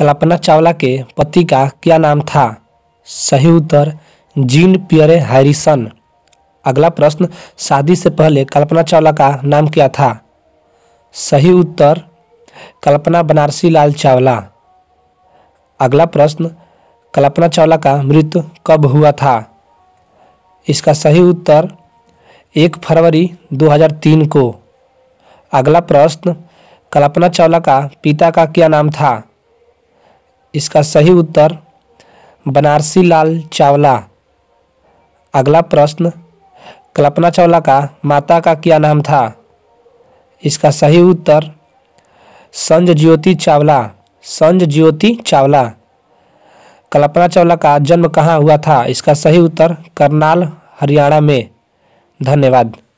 कल्पना चावला के पति का क्या नाम था सही उत्तर जीन पियरे हैरिसन अगला प्रश्न शादी से पहले कल्पना चावला का नाम क्या था सही उत्तर कल्पना बनारसी लाल चावला अगला प्रश्न कल्पना चावला का मृत्यु कब हुआ था इसका सही उत्तर एक फरवरी 2003 को अगला प्रश्न कल्पना चावला का पिता का क्या नाम था इसका सही उत्तर बनारसी लाल चावला अगला प्रश्न कल्पना चावला का माता का क्या नाम था इसका सही उत्तर संज ज्योति चावला संज ज्योति चावला कल्पना चावला का जन्म कहाँ हुआ था इसका सही उत्तर करनाल हरियाणा में धन्यवाद